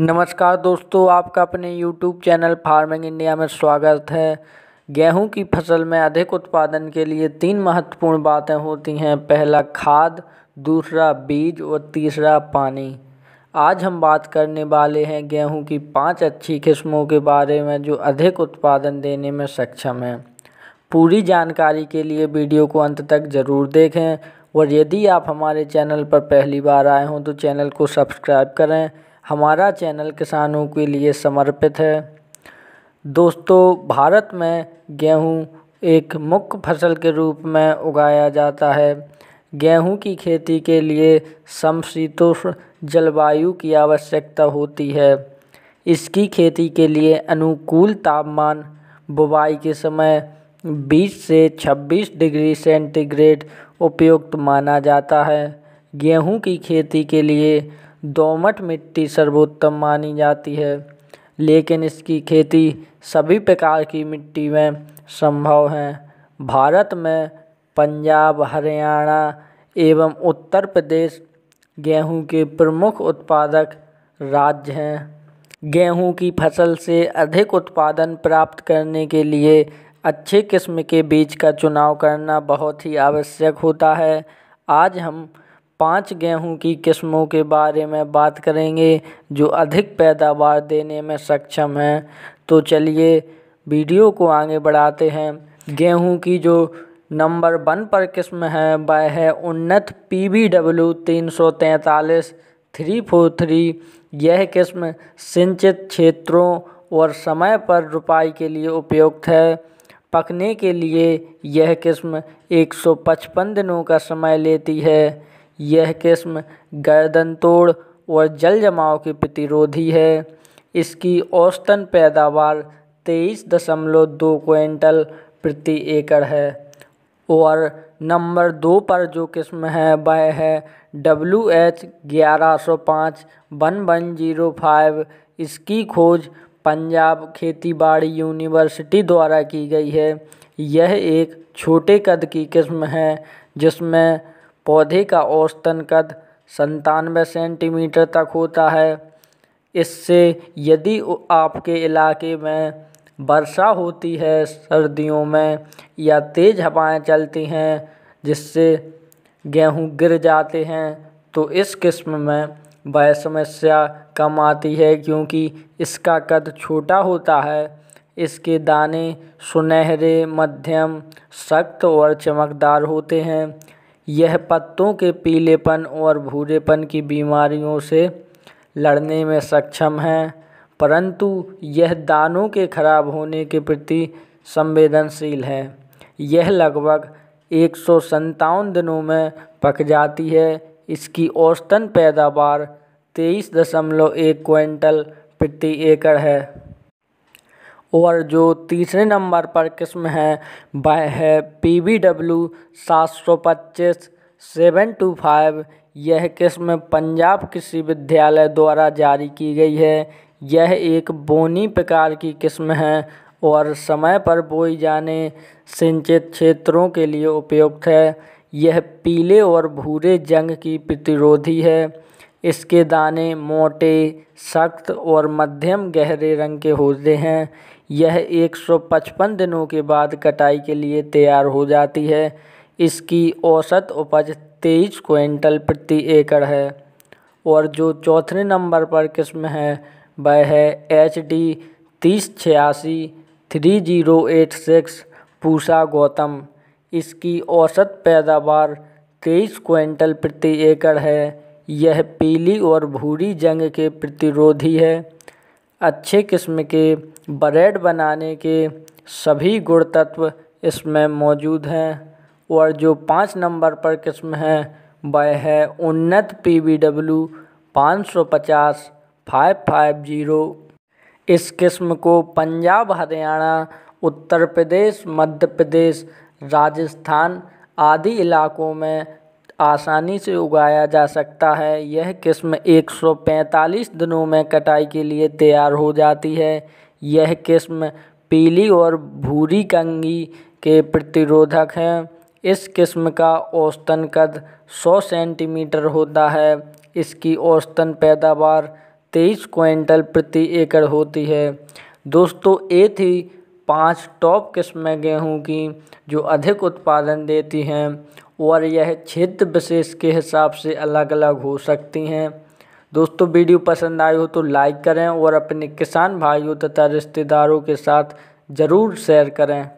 नमस्कार दोस्तों आपका अपने YouTube चैनल फार्मिंग इंडिया में स्वागत है गेहूं की फसल में अधिक उत्पादन के लिए तीन महत्वपूर्ण बातें होती हैं पहला खाद दूसरा बीज और तीसरा पानी आज हम बात करने वाले हैं गेहूं की पांच अच्छी किस्मों के बारे में जो अधिक उत्पादन देने में सक्षम हैं पूरी जानकारी के लिए वीडियो को अंत तक ज़रूर देखें और यदि आप हमारे चैनल पर पहली बार आए हों तो चैनल को सब्सक्राइब करें हमारा चैनल किसानों के लिए समर्पित है दोस्तों भारत में गेहूँ एक मुख्य फसल के रूप में उगाया जाता है गेहूँ की खेती के लिए समशीतोष्ण जलवायु की आवश्यकता होती है इसकी खेती के लिए अनुकूल तापमान बुवाई के समय 20 से 26 डिग्री सेंटीग्रेड उपयुक्त माना जाता है गेहूं की खेती के लिए दोमट मिट्टी सर्वोत्तम मानी जाती है लेकिन इसकी खेती सभी प्रकार की मिट्टी में संभव है भारत में पंजाब हरियाणा एवं उत्तर प्रदेश गेहूं के प्रमुख उत्पादक राज्य हैं गेहूं की फसल से अधिक उत्पादन प्राप्त करने के लिए अच्छे किस्म के बीज का चुनाव करना बहुत ही आवश्यक होता है आज हम पाँच गेहूँ की किस्मों के बारे में बात करेंगे जो अधिक पैदावार देने में सक्षम हैं तो चलिए वीडियो को आगे बढ़ाते हैं गेहूँ की जो नंबर वन पर किस्म है वह है उन्नत पी बी डब्ल्यू तीन सौ तैंतालीस थ्री फोर थ्री यह किस्म सिंचित क्षेत्रों और समय पर रुपाई के लिए उपयुक्त है पकने के लिए यह किस्म 155 दिनों का समय लेती है यह किस्म तोड़ और जल जमाव की प्रतिरोधी है इसकी औसतन पैदावार तेईस दशमलव दो क्विंटल प्रति एकड़ है और नंबर दो पर जो किस्म है वह है डब्ल्यू एच ग्यारह सौ पाँच वन वन जीरो फाइव इसकी खोज पंजाब खेतीबाड़ी यूनिवर्सिटी द्वारा की गई है यह एक छोटे कद की किस्म है जिसमें पौधे का औसतन कद संतानवे सेंटीमीटर तक होता है इससे यदि आपके इलाके में वर्षा होती है सर्दियों में या तेज़ हवाएं चलती हैं जिससे गेहूं गिर जाते हैं तो इस किस्म में वह समस्या कम आती है क्योंकि इसका कद छोटा होता है इसके दाने सुनहरे मध्यम सख्त और चमकदार होते हैं यह पत्तों के पीलेपन और भूरेपन की बीमारियों से लड़ने में सक्षम है परंतु यह दानों के खराब होने के प्रति संवेदनशील है यह लगभग एक सौ दिनों में पक जाती है इसकी औसतन पैदावार तेईस दशमलव एक क्विंटल प्रति एकड़ है और जो तीसरे नंबर पर किस्म है वह है पी वी डब्ल्यू सात सौ पच्चीस सेवन टू फाइव यह किस्म पंजाब कृषि विद्यालय द्वारा जारी की गई है यह एक बोनी प्रकार की किस्म है और समय पर बोई जाने सिंचित क्षेत्रों के लिए उपयुक्त है यह पीले और भूरे जंग की प्रतिरोधी है इसके दाने मोटे सख्त और मध्यम गहरे रंग के होते हैं यह एक सौ पचपन दिनों के बाद कटाई के लिए तैयार हो जाती है इसकी औसत उपज तेईस क्विंटल प्रति एकड़ है और जो चौथे नंबर पर किस्म है वह है एच डी तीस छियासी three zero eight six Pusa Gautam इसकी औसत पैदावार तेईस क्विंटल प्रति एकड़ है यह पीली और भूरी जंग के प्रतिरोधी है अच्छे किस्म के ब्रेड बनाने के सभी गुण तत्व इसमें मौजूद हैं और जो पाँच नंबर पर किस्म है वह है उन्नत पी वी डब्ल्यू पाँच सौ पचास फाइव फाइव जीरो इस किस्म को पंजाब हरियाणा उत्तर प्रदेश मध्य प्रदेश राजस्थान आदि इलाकों में आसानी से उगाया जा सकता है यह किस्म 145 दिनों में कटाई के लिए तैयार हो जाती है यह किस्म पीली और भूरी कंगी के प्रतिरोधक हैं इस किस्म का औसतन कद 100 सेंटीमीटर होता है इसकी औसतन पैदावार 23 क्विंटल प्रति एकड़ होती है दोस्तों ये थी पांच टॉप किस्में गेहूं की जो अधिक उत्पादन देती हैं और यह क्षेत्र विशेष के हिसाब से अलग अलग हो सकती हैं दोस्तों वीडियो पसंद आई हो तो लाइक करें और अपने किसान भाइयों तथा रिश्तेदारों के साथ ज़रूर शेयर करें